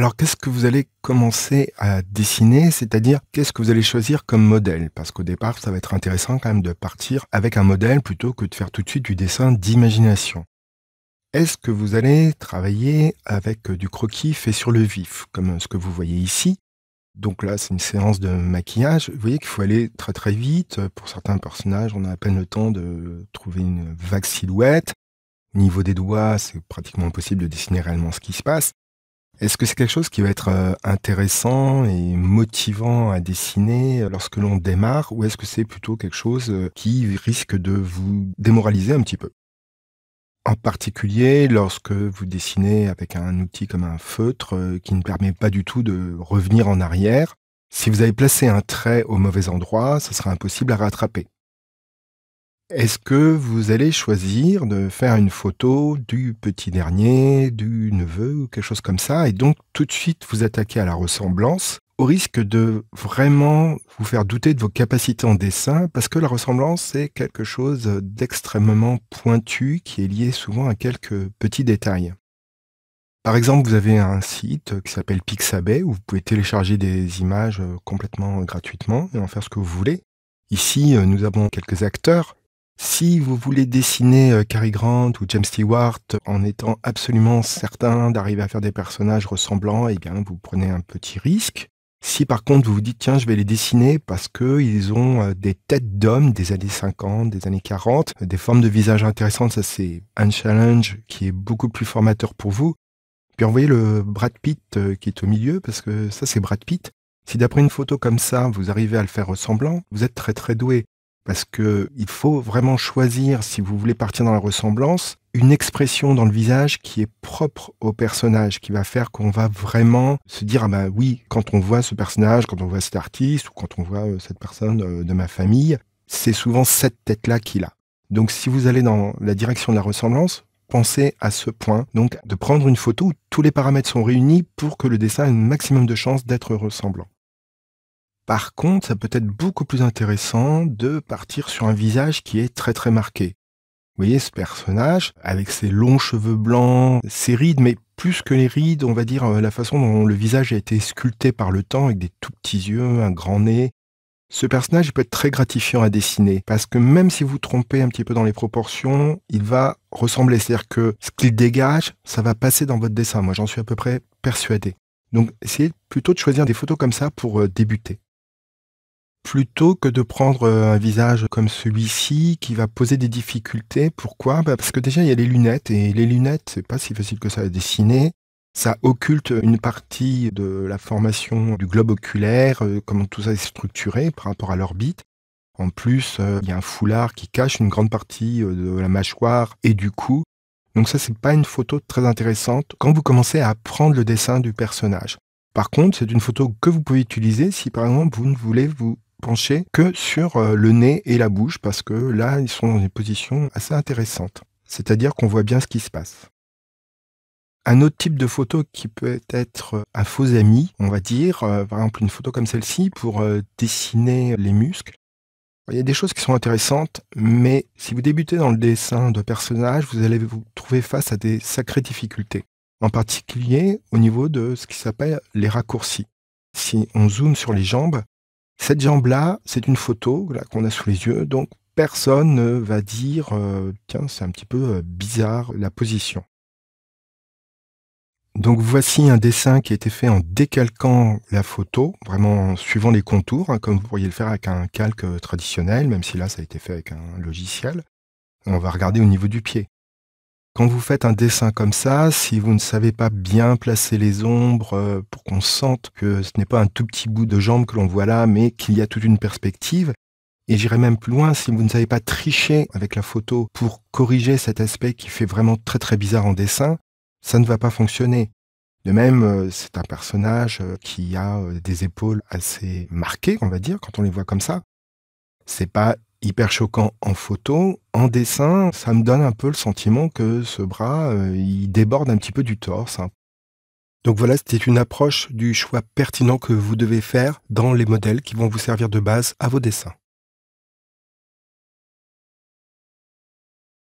Alors qu'est-ce que vous allez commencer à dessiner, c'est-à-dire qu'est-ce que vous allez choisir comme modèle Parce qu'au départ, ça va être intéressant quand même de partir avec un modèle plutôt que de faire tout de suite du dessin d'imagination. Est-ce que vous allez travailler avec euh, du croquis fait sur le vif, comme euh, ce que vous voyez ici donc là, c'est une séance de maquillage. Vous voyez qu'il faut aller très très vite. Pour certains personnages, on a à peine le temps de trouver une vague silhouette. Au niveau des doigts, c'est pratiquement impossible de dessiner réellement ce qui se passe. Est-ce que c'est quelque chose qui va être euh, intéressant et motivant à dessiner lorsque l'on démarre ou est-ce que c'est plutôt quelque chose euh, qui risque de vous démoraliser un petit peu en particulier lorsque vous dessinez avec un outil comme un feutre euh, qui ne permet pas du tout de revenir en arrière. Si vous avez placé un trait au mauvais endroit, ce sera impossible à rattraper. Est-ce que vous allez choisir de faire une photo du petit dernier, du neveu ou quelque chose comme ça, et donc tout de suite vous attaquer à la ressemblance au risque de vraiment vous faire douter de vos capacités en dessin, parce que la ressemblance, est quelque chose d'extrêmement pointu qui est lié souvent à quelques petits détails. Par exemple, vous avez un site qui s'appelle Pixabay, où vous pouvez télécharger des images euh, complètement gratuitement et en faire ce que vous voulez. Ici, euh, nous avons quelques acteurs si vous voulez dessiner euh, Cary Grant ou James Stewart en étant absolument certain d'arriver à faire des personnages ressemblants, eh bien, vous prenez un petit risque. Si par contre vous vous dites tiens je vais les dessiner parce que ils ont euh, des têtes d'hommes des années 50, des années 40, euh, des formes de visage intéressantes, ça c'est un challenge qui est beaucoup plus formateur pour vous. Puis envoyez le Brad Pitt qui est au milieu parce que ça c'est Brad Pitt. Si d'après une photo comme ça vous arrivez à le faire ressemblant, vous êtes très très doué parce que il faut vraiment choisir, si vous voulez partir dans la ressemblance, une expression dans le visage qui est propre au personnage, qui va faire qu'on va vraiment se dire ah ben oui, quand on voit ce personnage, quand on voit cet artiste ou quand on voit euh, cette personne euh, de ma famille, c'est souvent cette tête-là qu'il a. Donc si vous allez dans la direction de la ressemblance, pensez à ce point, donc de prendre une photo où tous les paramètres sont réunis pour que le dessin ait un maximum de chances d'être ressemblant. Par contre, ça peut être beaucoup plus intéressant de partir sur un visage qui est très très marqué. Vous voyez ce personnage avec ses longs cheveux blancs, ses rides, mais plus que les rides, on va dire euh, la façon dont le visage a été sculpté par le temps avec des tout petits yeux, un grand nez. Ce personnage peut être très gratifiant à dessiner parce que même si vous trompez un petit peu dans les proportions, il va ressembler. C'est-à-dire que ce qu'il dégage, ça va passer dans votre dessin. Moi, j'en suis à peu près persuadé. Donc, essayez plutôt de choisir des photos comme ça pour euh, débuter plutôt que de prendre euh, un visage comme celui-ci qui va poser des difficultés. Pourquoi bah, Parce que déjà, il y a les lunettes, et les lunettes, c'est pas si facile que ça à dessiner. Ça occulte une partie de la formation du globe oculaire, euh, comment tout ça est structuré par rapport à l'orbite. En plus, euh, il y a un foulard qui cache une grande partie de la mâchoire et du cou. Donc ça, c'est pas une photo très intéressante quand vous commencez à apprendre le dessin du personnage. Par contre, c'est une photo que vous pouvez utiliser si par exemple vous ne voulez vous pencher que sur euh, le nez et la bouche, parce que là, ils sont dans une position assez intéressante. C'est-à-dire qu'on voit bien ce qui se passe. Un autre type de photo qui peut être euh, un faux ami, on va dire, euh, par exemple une photo comme celle-ci pour dessiner les muscles. Il y a des choses qui sont intéressantes, mais si vous débutez dans le dessin de personnages, vous allez vous trouver face à des sacrées difficultés, en particulier au niveau de ce qui s'appelle les raccourcis. Si on zoome sur les jambes, cette jambe-là, c'est une photo qu'on a sous les yeux, donc personne ne va dire euh, tiens, c'est un petit peu euh, bizarre la position. Donc voici un dessin qui a été fait en décalquant la photo, vraiment en suivant les contours, hein, comme vous pourriez le faire avec un calque euh, traditionnel, même si là ça a été fait avec un logiciel. On va regarder au niveau du pied quand vous faites un dessin comme ça, si vous ne savez pas bien placer les ombres euh, pour qu'on sente que ce n'est pas un tout petit bout de jambe que l'on voit là, mais qu'il y a toute une perspective, et j'irai même plus loin, si vous ne savez pas tricher avec la photo pour corriger cet aspect qui fait vraiment très très bizarre en dessin, ça ne va pas fonctionner. De même, euh, c'est un personnage euh, qui a des épaules assez marquées, on va dire, quand on les voit comme ça. C'est pas hyper choquant en photo. En dessin, ça me donne un peu le sentiment que ce bras, euh, il déborde un petit peu du torse. Hein. Donc voilà, c'était une approche du choix pertinent que vous devez faire dans les modèles qui vont vous servir de base à vos dessins.